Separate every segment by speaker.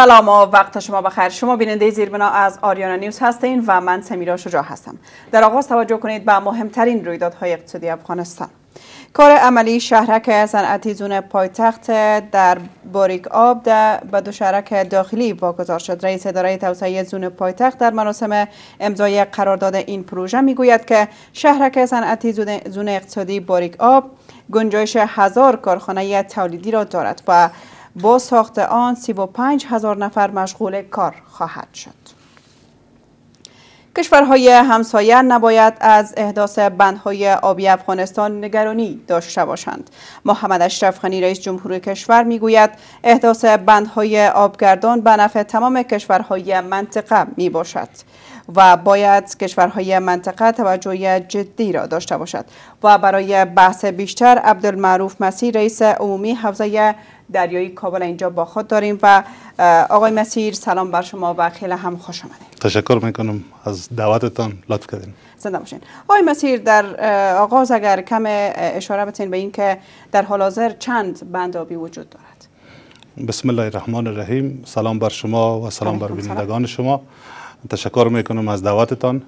Speaker 1: سلام و وقت شما بخیر شما بیننده زیربنا از آریانا نیوز هستین و من سمیرا شجاع هستم در آغاز توجه کنید به مهمترین رویدادهای اقتصادی افغانستان کار عملی شهرک صنعتی زون پایتخت در باریک آب ده به دو شهرک داخلی واگذار شد رئیس اداره توسعه زون پایتخت در مراسم امضای قرارداد این پروژه میگوید که شهرک صنعتی زون اقتصادی باریک آب گنجایش هزار کارخانه تولیدی را دارد و با ساخت آن 35 هزار نفر مشغول کار خواهد شد. کشورهای همسایه نباید از احداث بندهای آبی افغانستان نگرانی داشته باشند. محمد اشرف خانی رئیس جمهور کشور میگوید احداث بندهای آبگردان به نفع تمام کشورهای منطقه می باشد. و باید کشورهای منطقه توجه جدی را داشته باشد و برای بحث بیشتر عبدالمعروف مسیح رئیس عمومی حوزه دریایی کابل اینجا با خود داریم و آقای مسیر سلام بر شما و خیلی هم خوش آمدید
Speaker 2: تشکر میکنم از دعوتتان لطف کردین
Speaker 1: زنده باشین آقای مسیر در آغاز اگر کم اشاره بتین به اینکه در حال حاضر چند بند آبی وجود دارد
Speaker 2: بسم الله الرحمن الرحیم سلام بر شما و سلام بر بینندگان شما تشکر میکنم از دعوتتان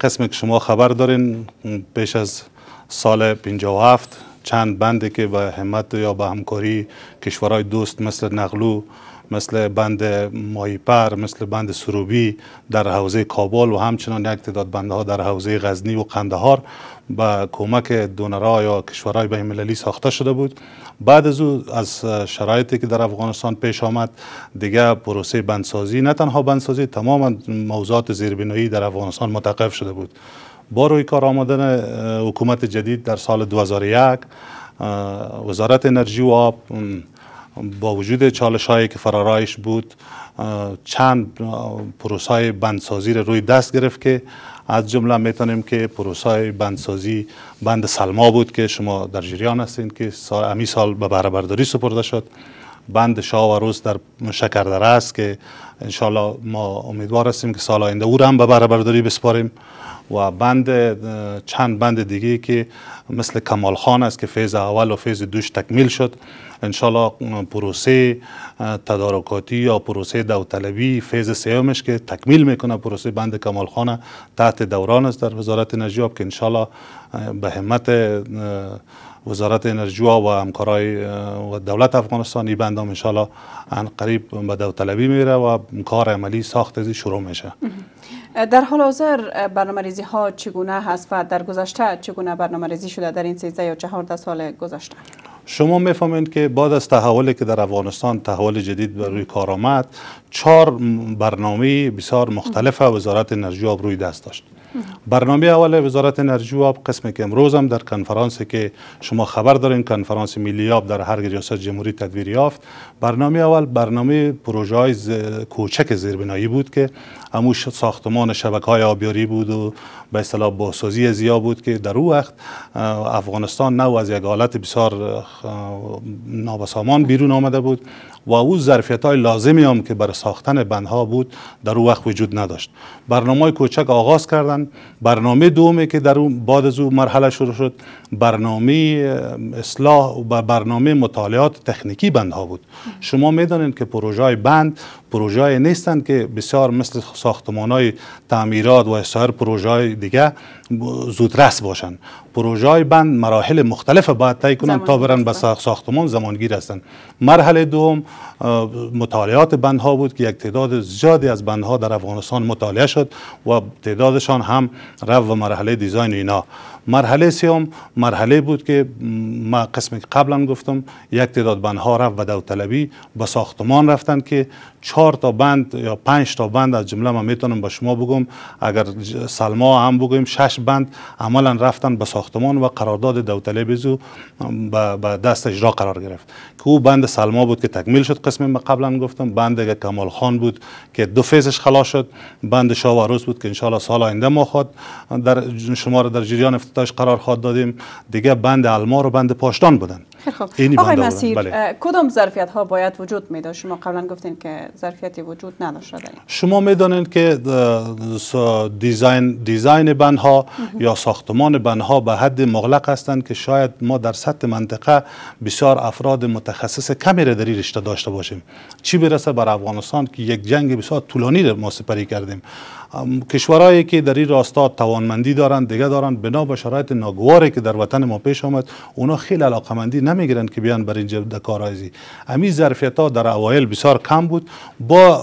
Speaker 2: قسم که شما خبر دارین پیش از سال 57 چند بنده که به همت یا به همکاری کشورهای دوست مثل نغلو مثل بند مایپر مثل بند سروبی در حوزه کابل و همچنان یک تعداد ها در حوزه غزنی و قندهار با کمک دونرها یا کشورهای بین المللی ساخته شده بود بعد از او از شرایطی که در افغانستان پیش آمد دیگه پروسه بندسازی نه تنها بندسازی تمام موضوعات زیربنایی در افغانستان متوقف شده بود با روی کار آمدن حکومت جدید در سال 2001 وزارت انرژی و آب با وجود چالش هایی که فرارایش بود چند پروسه های بندسازی رو روی دست گرفت که از جمله میتونیم که پروسه های بندسازی بند سلما بود که شما در جریان هستین که سال امی سال به برابرداری سپرده شد بند شاه و روز در شکردره است که انشالله ما امیدوار هستیم که سال آینده او رو هم به برابرداری بسپاریم و بند چند بند دیگه که مثل کمال خان است که فیز اول و فیز دوش تکمیل شد انشالله پروسه تدارکاتی یا پروسه داوطلبی فیز سیامش که تکمیل میکنه پروسه بند کمالخانه تحت دوران است در وزارت انرژی آب که انشالله به همت وزارت انرژی و همکارای و دولت افغانستان این بند هم انشالله قریب به داوطلبی میره و کار عملی ساخت ازی شروع میشه
Speaker 1: در حال حاضر برنامه ریزی ها چگونه هست و در گذشته چگونه برنامه ریزی شده در این 13 یا 14 سال گذشته
Speaker 2: شما میفهمید که بعد از تحولی که در افغانستان تحول جدید بر روی کار آمد چهار برنامه بسیار مختلف وزارت انرژی روی دست داشت برنامه اول وزارت انرژی و آب قسمی که امروز هم در کنفرانسی که شما خبر دارین کنفرانس ملی آب در هر ریاست جمهوری تدویر یافت برنامه اول برنامه پروژه های کوچک زیربنایی بود که امو ساختمان شبکه های آبیاری بود و به اصطلاح بازسازی زیا بود که در او وقت افغانستان نو از یک حالت بسیار نابسامان بیرون آمده بود و او ظرفیت های لازمی هم که برای ساختن بندها بود در او وقت وجود نداشت برنامه کوچک آغاز کردن برنامه دومی که در بعد از او مرحله شروع شد برنامه اصلاح و برنامه مطالعات تکنیکی بندها بود شما میدانید که پروژه بند پروژه نیستند که بسیار مثل ساختمان های تعمیرات و سایر پروژه های دیگه زودرس باشند پروژه بند مراحل مختلف باید طی کنند تا برن به ساختمان زمانگیر هستند مرحله دوم مطالعات بندها بود که یک تعداد زیادی از بندها در افغانستان مطالعه شد و تعدادشان هم رفت و مرحله دیزاین اینا مرحله سیوم مرحله بود که ما قسمی قبلا گفتم یک تعداد بندها رفت و طلبی به ساختمان رفتن که چهار تا بند یا پنج تا بند از جمله ما میتونم به شما بگم اگر سلما هم بگویم شش بند عملا رفتن به ساختمان و قرارداد طلبی زو به دست اجرا قرار گرفت که او بند سلما بود که تکمیل شد قسم ما قبلا گفتم بند کمال خان بود که دو فیزش خلاص شد بند شاواروس بود که ان سال آینده ما خود در شما در جریان قرار خواهد دادیم دیگه بند المار و بند پاشتان بودن
Speaker 1: خب آقای مسیر بله. کدام ظرفیت ها باید وجود می داشت شما قبلا گفتین که ظرفیتی وجود نداشت
Speaker 2: شما میدانید که دیزاین دیزاین بند ها یا ساختمان بند ها به حد مغلق هستند که شاید ما در سطح منطقه بسیار افراد متخصص کمی را در رشته داشته باشیم چی برسه بر افغانستان که یک جنگ بسیار طولانی ما سپری کردیم کشورهایی که در این راستا توانمندی دارند دیگه دارند بنا به شرایط ناگواری که در وطن ما پیش آمد اونا خیلی علاقمندی نمیگیرند که بیان بر اینجا در کارایزی همین ظرفیت ها در اوایل بسیار کم بود با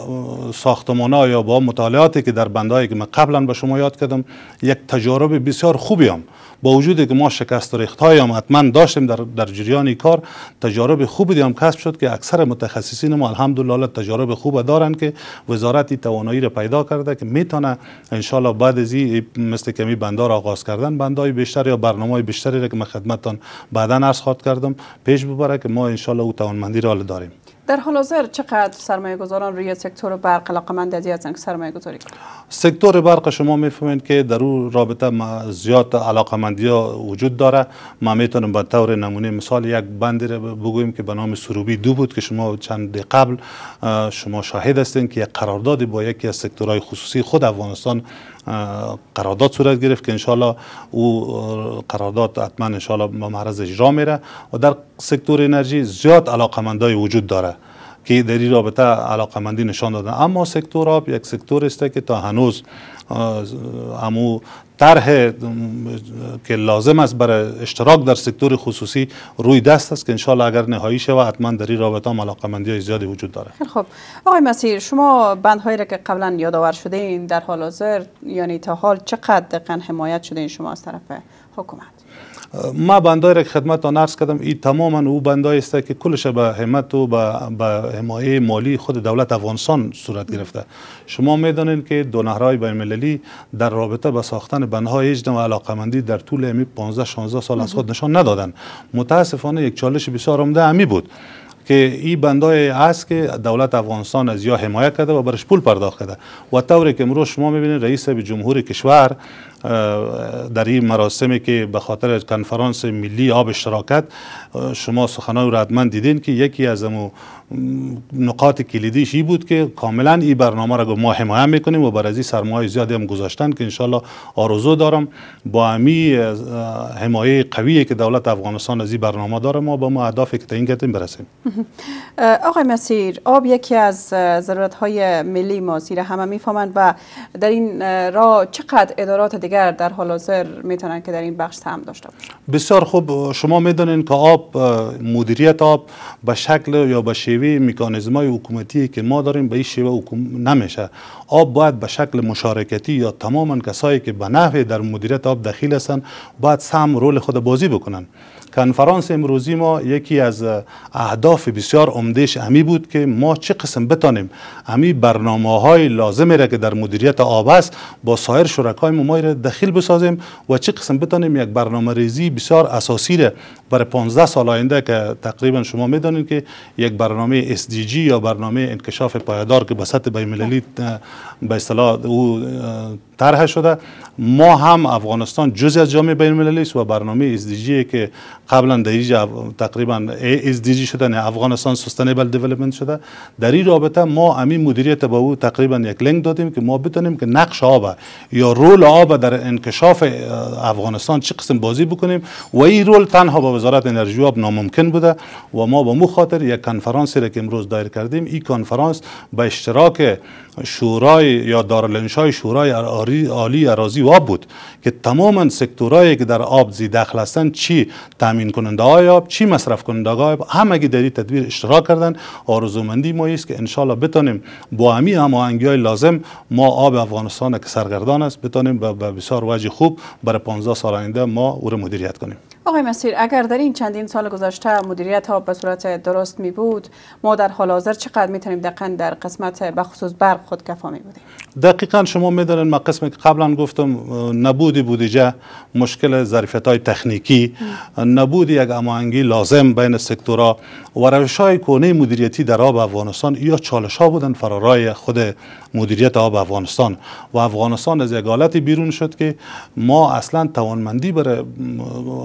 Speaker 2: ساختمان ها یا با مطالعاتی که در بندهایی که من قبلا به شما یاد کردم یک تجارب بسیار خوبی هم با وجودی که ما شکست و ریخت های هم حتما داشتیم در, در جریان کار تجارب خوبی هم کسب شد که اکثر متخصصین ما الحمدلله تجارب خوب دارن که وزارتی توانایی را پیدا کرده که می میتانه انشالله بعد از مثل کمی بندار آغاز کردن بندای بیشتر یا برنامه بیشتری را که من خدمتتان بعدا عرض خواهد کردم پیش ببره که ما انشالله او توانمندی را داریم
Speaker 1: در حال حاضر چقدر سرمایه گذاران روی سکتور برق علاقمند از که سرمایه گذاری کنند
Speaker 2: سکتور برق شما میفهمید که در او رابطه زیاد علاقمندی ها وجود داره ما میتونم به طور نمونه مثال یک بندی رو بگویم که به نام سروبی دو بود که شما چند قبل شما شاهد هستین که یک قراردادی با یکی از سکتورهای خصوصی خود افغانستان قرارداد صورت گرفت که انشالله او قرارداد حتما انشالله به معرض اجرا میره و در سکتور انرژی زیاد علاقمندای وجود داره که در این رابطه مندی نشان دادن اما سکتور آب یک سکتور است که تا هنوز امو طرح که لازم است برای اشتراک در سکتور خصوصی روی دست است که انشالله اگر نهایی و حتما در این رابطه هم مندی های زیادی وجود داره
Speaker 1: خب آقای مسیر شما بندهایی را که قبلا یادآور شده این در حال حاضر یعنی تا حال چقدر دقیقا حمایت شده این شما از طرف حکومت
Speaker 2: ما بندای را که خدمتتان کردم این تماما او بندای است که کلش به همت و به, به حمایه مالی خود دولت افغانستان صورت گرفته شما میدانید که دو نهرهای بین المللی در رابطه به ساختن بندهای و علاقه در طول امی 15 16 سال از خود نشان ندادن متاسفانه یک چالش بسیار عمده همی بود که این بندای است که دولت افغانستان از یا حمایت کرده و برش پول پرداخت کرده و طوری که امروز شما میبینید رئیس جمهور کشور در این مراسمی که به خاطر کنفرانس ملی آب اشتراکت شما سخنان را حتما دیدین که یکی از امو نقاط کلیدیش ای بود که کاملا این برنامه را ما حمایه میکنیم و بر سرمایه زیادی هم گذاشتن که انشالله آرزو دارم با امی حمایه قویه که دولت افغانستان از این برنامه داره ما به ما اهدافی که تعیین کردیم برسیم
Speaker 1: آقای مسیر آب یکی از ضرورت های ملی ما همه میفهمند و در این را چقدر ادارات در حال حاضر میتونن که در این بخش هم داشته باشن
Speaker 2: بسیار خوب شما میدونین که آب مدیریت آب به شکل یا به شیوه مکانیزمای حکومتی که ما داریم به این شیوه نمیشه آب باید به شکل مشارکتی یا تماما کسایی که به نحوی در مدیریت آب دخیل هستن باید سم رول خود بازی بکنن کنفرانس امروزی ما یکی از اهداف بسیار عمدهش امی بود که ما چه قسم بتانیم امی برنامه های لازمه را که در مدیریت آب است با سایر شرکای ما را دخیل بسازیم و چه قسم بتانیم یک برنامه ریزی بسیار اساسی را برای 15 سال آینده که تقریبا شما میدانید که یک برنامه SDG یا برنامه انکشاف پایدار که به بین المللیت به اصطلاح او طرح شده ما هم افغانستان جزء از جامعه بین المللی است و برنامه SDG که قبلا در اینجا تقریبا دیجی شدن افغانستان سستنیبل دیولپمنت شده در این رابطه ما امی مدیریت با او تقریبا یک لینک دادیم که ما بتونیم که نقش آب یا رول آب در انکشاف افغانستان چه قسم بازی بکنیم و این رول تنها با وزارت انرژی آب ناممکن بوده و ما به مو خاطر یک کنفرانسی را که امروز دایر کردیم این کنفرانس به اشتراک شورای یا های شورای عالی اراضی واب بود که تماما سکتورایی که در آب زی دخل هستند چی تامین کننده های آب چی مصرف کننده های آب همگی در تدبیر اشتراک کردن آرزومندی ما است که انشالله بتانیم با همی هماهنگی های لازم ما آب افغانستان که سرگردان است بتانیم به بسیار وجه خوب برای 15 سال آینده ما او مدیریت کنیم
Speaker 1: آقای مسیر اگر در این چندین سال گذشته مدیریت آب به صورت درست می بود ما در حال حاضر چقدر میتونیم تونیم در قسمت بخصوص برق کفا می بودیم
Speaker 2: دقیقا شما دارین من قسمی که قبلا گفتم بودی جا مشکل ظرفیت های تکنیکی نبودی یک هماهنگی لازم بین سکتورا و روش های کونه مدیریتی در آب افغانستان یا چالش ها بودن فرارای خود مدیریت آب افغانستان و افغانستان از یک حالتی بیرون شد که ما اصلا توانمندی بر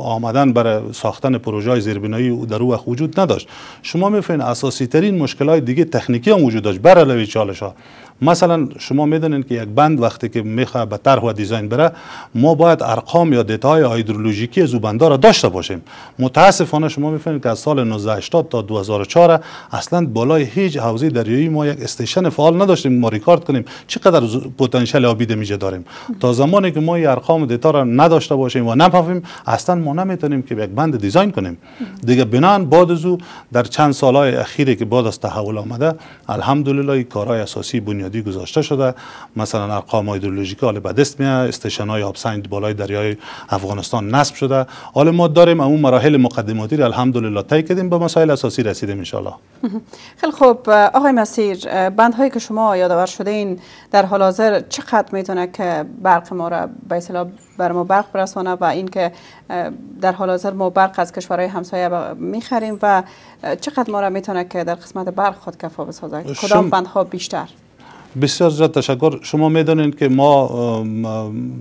Speaker 2: آمدن بر ساختن پروژه های زیربنایی در او وجود نداشت شما میفهمین اساسی ترین مشکل های دیگه تکنیکی هم وجود داشت بر علاوه چالش ها مثلا شما میدونین که یک بند وقتی که میخواه به طرح و دیزاین بره ما باید ارقام یا دیتاهای هیدرولوژیکی از بنده را داشته باشیم متاسفانه شما میفهمید که از سال 1980 تا 2004 اصلا بالای هیچ حوزه دریایی ما یک استیشن فعال نداشتیم ما ریکارد کنیم چقدر پتانسیل آبی میجه داریم تا زمانی که ما این ارقام دیتا را نداشته باشیم و نفهمیم اصلا ما نمیتونیم که یک بند دیزاین کنیم دیگه بنان بعد در چند سالهای اخیری که بعد از تحول آمده الحمدلله کارهای اساسی بنیاد بنیادی گذاشته شده مثلا ارقام هیدرولوژیکی دست می میه استیشن های آبسنگ بالای دریای افغانستان نصب شده حال ما داریم اون مراحل مقدماتی را الحمدلله طی کردیم به مسائل اساسی رسیدیم ان
Speaker 1: خیلی خوب آقای مسیر بندهایی که شما یادآور شده این در حال حاضر چقدر میتونه که برق ما را به اصطلاح بر ما برق برسانه و اینکه در حال حاضر ما برق از کشورهای همسایه میخریم و چقدر ما را میتونه که در قسمت برق خود کفا بسازه کدام بندها بیشتر
Speaker 2: بسیار زیاد تشکر شما میدانید که ما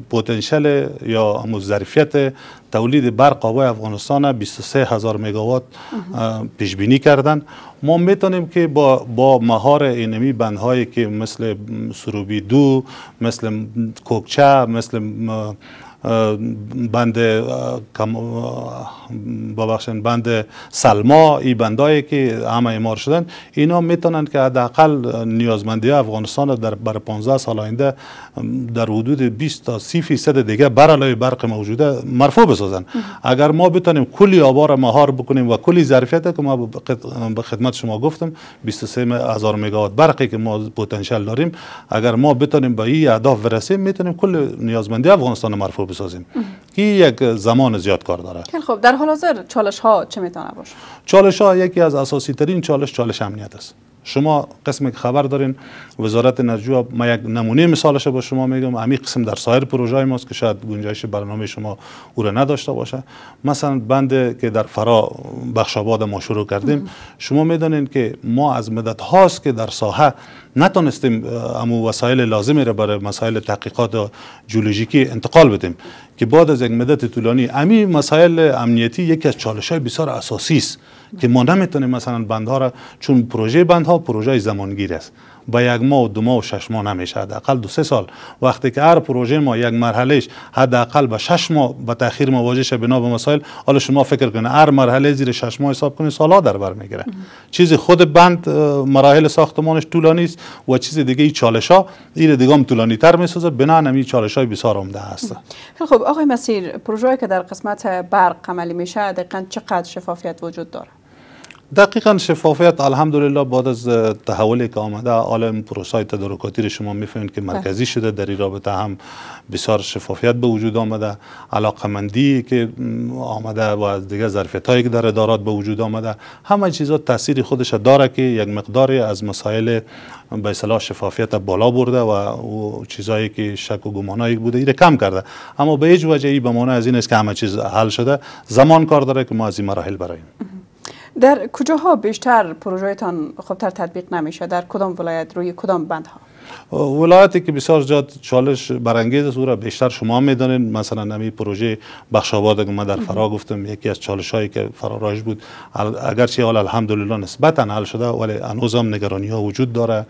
Speaker 2: پتانسیل یا همو ظرفیت تولید برق آبای افغانستان 23 هزار مگاوات پیش بینی کردن ما میتونیم که با با مهار اینمی بندهایی که مثل سروبی دو مثل کوکچه مثل بند ببخشن بند سلما ای بندایی که همه ایمار شدن اینا میتونند که حداقل نیازمندی افغانستان در بر 15 سال آینده در حدود 20 تا 30 فیصد دیگه بر علاوه برق موجوده مرفوع بسازن اگر ما بتونیم کلی آبار مهار بکنیم و کلی ظرفیت که ما به خدمت شما گفتم 23 هزار مگاوات برقی که ما پتانسیل داریم اگر ما بتونیم به این اهداف برسیم میتونیم کل نیازمندی افغانستان مرفوع بسازیم که یک زمان زیاد کار داره
Speaker 1: خب در حال حاضر چالش ها چه میتونه باشه
Speaker 2: چالش ها یکی از اساسی ترین چالش چالش امنیت است شما قسم که خبر دارین وزارت انرژی ما یک نمونه مثالش با شما میگم همین قسم در سایر پروژه ماست که شاید گنجایش برنامه شما او را نداشته باشه مثلا بند که در فرا بخش ما شروع کردیم شما میدانین که ما از مدت هاست که در ساحه نتونستیم امو وسایل لازم را برای مسائل تحقیقات جیولوژیکی انتقال بدیم که بعد از یک مدت طولانی امی مسائل امنیتی یکی از چالش های بسیار اساسی است که ما نمیتونیم مثلا بندها را چون پروژه بندها پروژه زمانگیر است با یک ماه و دو ماه و شش ماه نمیشه حداقل دو سه سال وقتی که هر پروژه ما یک مرحلهش حداقل به شش ماه به تاخیر مواجه شه بنا به مسائل حالا شما فکر کنید هر مرحله زیر شش ماه حساب کنید سالها در بر میگیره چیزی خود بند مراحل ساختمانش طولانی است و چیز دیگه ای چالش ها این دیگه هم طولانی تر میسازه بنا این چالش های بسیار عمده هست
Speaker 1: خب آقای مسیر پروژه‌ای که در قسمت برق عملی میشه دقیقاً چقدر شفافیت وجود داره
Speaker 2: دقیقا شفافیت الحمدلله بعد از تحولی که آمده عالم پروسه های تدارکاتی رو شما میفهمید که بله. مرکزی شده در این رابطه هم بسیار شفافیت به وجود آمده علاقمندی که آمده و از دیگه ظرفیت هایی که در ادارات به وجود آمده همه چیزها تاثیر خودش داره که یک مقداری از مسائل به اصطلاح شفافیت بالا برده و چیزایی که شک و گمانایی بوده ایره کم کرده اما به هیچ ای به از این است که همه چیز حل شده زمان کار داره که ما از این مراحل برایم
Speaker 1: در کجاها بیشتر پروژهتان خوبتر تطبیق نمیشه در کدام ولایت روی کدام بندها
Speaker 2: ولایتی که بسیار زیاد چالش برانگیز است او را بیشتر شما میدانید مثلا نمی پروژه بخش آباد که در فرا گفتم یکی از چالش هایی که فراراش بود اگرچه حال الحمدلله نسبتا حل شده ولی هنوز هم نگرانی ها وجود داره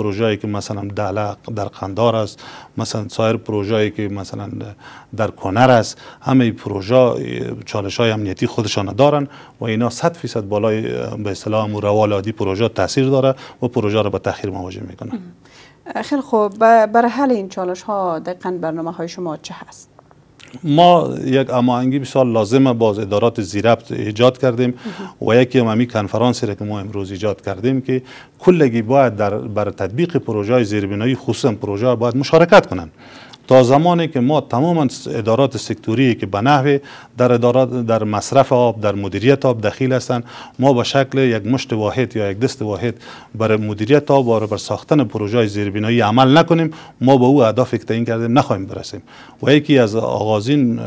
Speaker 2: پروژه‌ای که مثلا دله در قندار است مثلا سایر پروژه‌ای که مثلا در کنر است همه پروژه چالش های امنیتی خودشان دارن و اینا 100 فیصد بالای به اصطلاح روال عادی پروژه تاثیر داره و پروژه را به تاخیر مواجه میکنه
Speaker 1: خیلی خوب برای حل این چالش ها دقیقا برنامه های شما چه هست
Speaker 2: ما یک اماهنگی بسیار لازمه باز ادارات زیربط ایجاد کردیم و یکی همی کنفرانسی را که ما امروز ایجاد کردیم که کلگی باید در بر تطبیق پروژه زیربنایی خصوصا پروژه باید مشارکت کنند تا زمانی که ما تمام ادارات سکتوری که به نحو در ادارات در مصرف آب در مدیریت آب دخیل هستند ما به شکل یک مشت واحد یا یک دست واحد برای مدیریت آب و بر ساختن پروژه زیربنایی عمل نکنیم ما به او اهداف تعیین کردیم نخواهیم برسیم و یکی از آغازین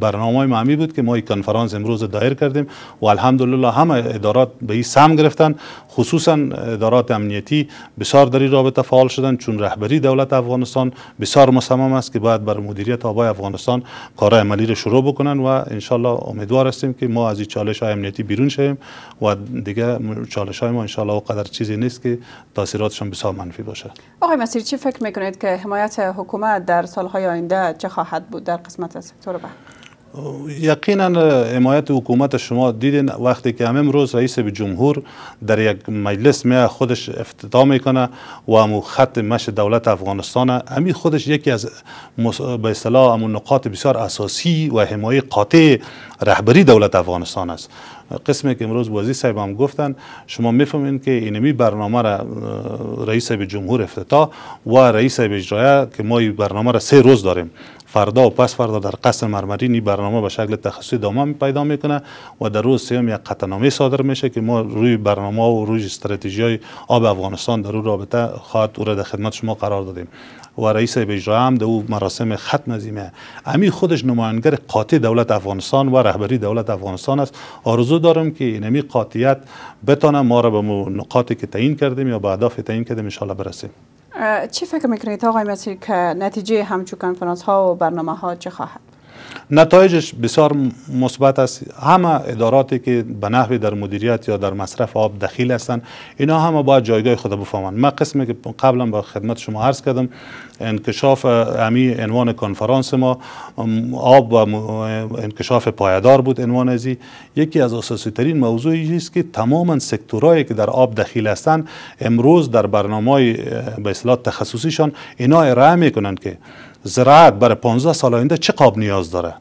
Speaker 2: برنامه معمی بود که ما این کنفرانس امروز دایر کردیم و الحمدلله همه ادارات به این سم گرفتن خصوصا ادارات امنیتی بسیار در رابطه فعال شدن چون رهبری دولت افغانستان بسیار مصمم هم است که باید بر مدیریت آبای افغانستان کار عملی رو شروع بکنن و انشالله امیدوار هستیم که ما از این چالش های امنیتی بیرون شیم و دیگه چالش های ما انشالله قدر چیزی نیست که تاثیراتشون بسیار منفی باشه
Speaker 1: آقای مسیر چی فکر میکنید که حمایت حکومت در سالهای آینده چه خواهد بود در قسمت سکتور بحر
Speaker 2: یقینا حمایت حکومت شما دیدین وقتی که هم امروز رئیس به جمهور در یک مجلس می خودش افتتاح میکنه و امو خط مش دولت افغانستان امی خودش یکی از به اصطلاح امو نقاط بسیار اساسی و حمایت قاطع رهبری دولت افغانستان است قسمی که امروز وزیر صاحب هم گفتن شما میفهمین که اینمی برنامه را رئیس جمهور افتتاح و رئیس اجرایه که ما برنامه را سه روز داریم فردا و پس فردا در قصر مرمرین این برنامه به شکل تخصصی دامه پیدا میکنه و در روز سیام یک قطعنامه صادر میشه که ما روی برنامه و روی استراتژی های آب افغانستان در اون رابطه خواهد او را در خدمت شما قرار دادیم و رئیس اجرا هم در او مراسم خط نظیمه امی خودش نماینگر قاطع دولت افغانستان و رهبری دولت افغانستان است آرزو دارم که این امی قاطعیت بتانه ما را به نقاطی که تعیین کردیم یا به اهداف تعیین کردیم ان برسیم
Speaker 1: چی فکر میکنید آقای مسیر که نتیجه همچون کنفرانس ها و برنامه ها چه خواهد
Speaker 2: نتایجش بسیار مثبت است همه اداراتی که به نحوی در مدیریت یا در مصرف آب دخیل هستند اینا همه باید جایگاه خود بفهمند من قسمی که قبلا با خدمت شما عرض کردم انکشاف امی عنوان کنفرانس ما آب و انکشاف پایدار بود عنوان ازی یکی از اساسی ترین موضوعی است که تماما سکتورهایی که در آب دخیل هستند امروز در برنامه به اصطلاح تخصصیشان اینا ارائه میکنند که زراعت برای 15 سال آینده چه قاب نیاز داره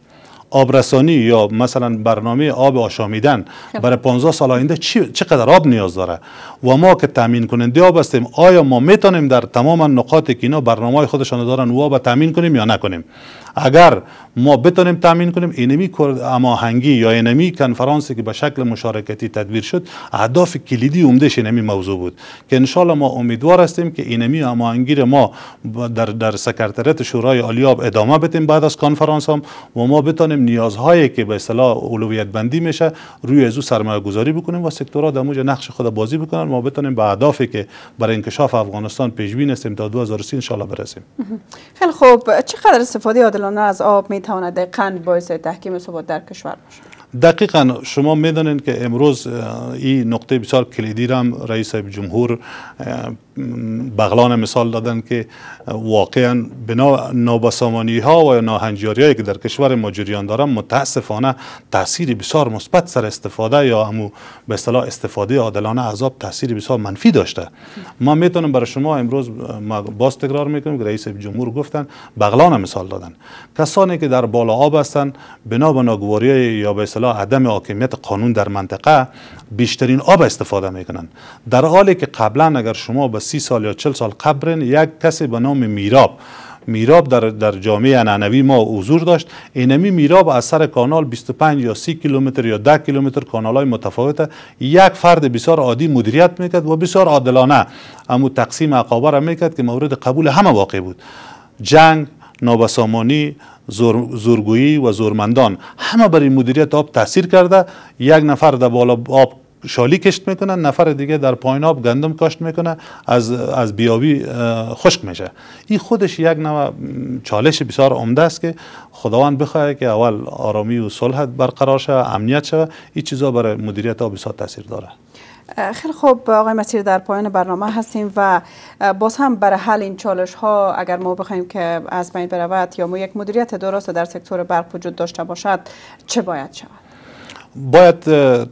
Speaker 2: آبرسانی یا مثلا برنامه آب آشامیدن خب. برای 15 سال آینده چقدر آب نیاز داره و ما که تامین کنیم آب هستیم آیا ما میتونیم در تمام نقاط که اینا برنامه خودشان دارن و آب تامین کنیم یا نکنیم اگر ما بتونیم تامین کنیم اینمی اماهنگی یا اینمی کنفرانسی که به شکل مشارکتی تدبیر شد اهداف کلیدی عمدهش اینمی موضوع بود که انشالله ما امیدوار هستیم که اینمی اماهنگی هنگی ما در, در سکرتریت شورای عالیاب ادامه بدیم بعد از کنفرانس هم و ما بتونیم نیازهایی که به اصطلاح اولویت بندی میشه روی ازو سرمایه گذاری بکنیم و سکتورها در نقش خود بازی بکنن ما بتونیم به اهدافی که برای انکشاف افغانستان پیش بین هستیم تا 2030 ان برسیم
Speaker 1: خیلی خوب چقدر استفاده عادلانه از آب میتواند دقیقا باعث تحکیم ثبات در کشور باشد
Speaker 2: دقیقا شما میدانید که امروز این نقطه بسیار کلیدی را رئیس جمهور بغلان مثال دادن که واقعا بنا نابسامانی ها و ناهنجاری هایی که در کشور ما جریان دارن متاسفانه تاثیر بسیار مثبت سر استفاده یا به اصطلاح استفاده عادلانه عذاب تاثیر بسیار منفی داشته ما میتونم برای شما امروز باز تکرار میکنیم که رئیس جمهور گفتن بغلان مثال دادن کسانی که در بالا آب هستن بنا به ناگواری یا به اصطلاح عدم حاکمیت قانون در منطقه بیشترین آب استفاده میکنن در حالی که قبلا اگر شما به سی سال یا چل سال قبل یک کسی به نام میراب میراب در, در جامعه عنعنوی ما حضور داشت اینمی میراب از سر کانال 25 یا 30 کیلومتر یا 10 کیلومتر کانال های متفاوته یک فرد بسیار عادی مدیریت میکرد و بسیار عادلانه اما تقسیم عقابه را میکرد که مورد قبول همه واقع بود جنگ نابسامانی زور، زورگویی و زورمندان همه برای مدیریت آب تاثیر کرده یک نفر در بالا آب شالی کشت میکنن نفر دیگه در پایین آب گندم کاشت میکنه از از بیابی خشک میشه این خودش یک نوع چالش بسیار عمده است که خداوند بخواد که اول آرامی و صلح برقرار شه، امنیت شه، این چیزا برای مدیریت آب بسیار تاثیر داره
Speaker 1: خیلی خوب آقای مسیر در پایان برنامه هستیم و باز هم برای حل این چالش ها اگر ما بخوایم که از بین برود یا ما یک مدیریت درست در سکتور برق وجود داشته باشد چه باید شود
Speaker 2: باید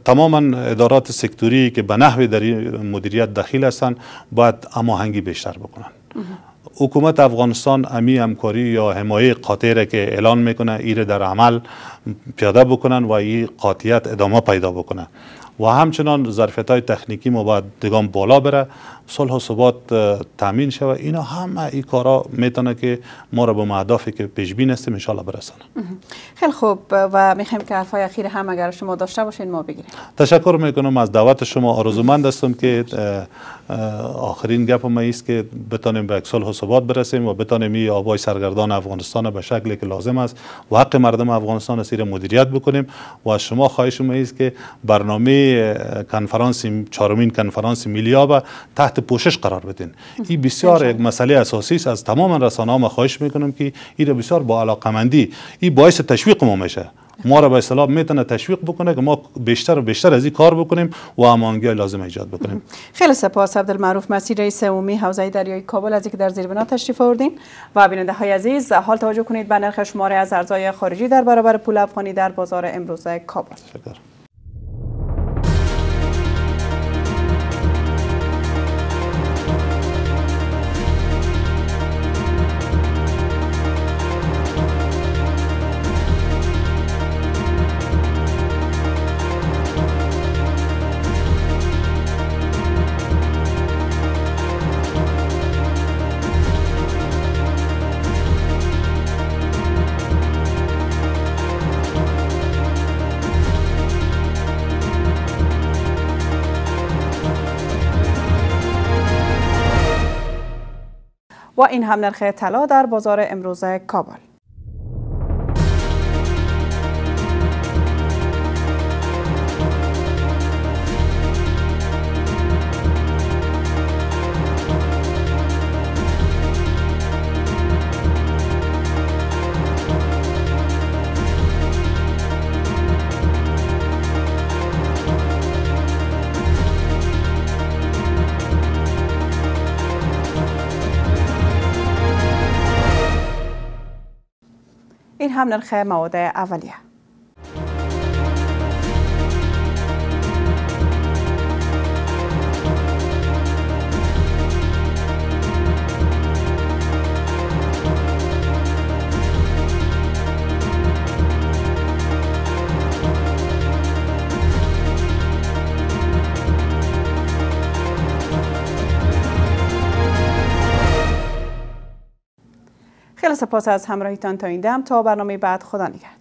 Speaker 2: تماما ادارات سکتوری که به نحوی در مدیریت دخیل هستند باید هماهنگی بیشتر بکنن حکومت افغانستان امی همکاری یا حمایه قاطعه که اعلان میکنه ایره در عمل پیاده بکنن و این قاطعیت ادامه پیدا بکنه و همچنان ظرفیت های تکنیکی ما باید دگام بالا بره صلح و ثبات تامین شوه اینا همه این کارا میتونه که ما را به مهدافی که پیش بین هستیم ان برسانه
Speaker 1: خیلی خوب و میخوایم که حرفای اخیر هم اگر شما داشته باشین ما بگیریم
Speaker 2: تشکر میکنم از دعوت شما آرزومند هستم که آخرین گپ ما است که بتانیم به صلح و ثبات برسیم و بتانیم این آبای سرگردان افغانستان به شکلی که لازم است و حق مردم افغانستان سیر مدیریت بکنیم و از شما خواهش ما است که برنامه کنفرانس چهارمین کنفرانس میلیابا تحت پوشش قرار بدین این بسیار یک مسئله اساسی است از تمام رسانه ما خواهش میکنم که این را بسیار با علاقمندی این باعث تشویق ما میشه ما را به اصطلاح میتونه تشویق بکنه که ما بیشتر و بیشتر از این کار بکنیم و های لازم ایجاد بکنیم
Speaker 1: خیلی سپاس عبدالمعروف مسیر رئیس عمومی حوزه دریای کابل از اینکه در زیر بنا تشریف آوردین و بیننده های عزیز حال توجه کنید به نرخ شماره از ارزهای خارجی در برابر پول افغانی در بازار امروز کابل و این هم نرخ طلا در بازار امروز کابل این هم نرخ مواد اولیه سپاس از همراهیتان تا این دم تا برنامه بعد خدا نگهدار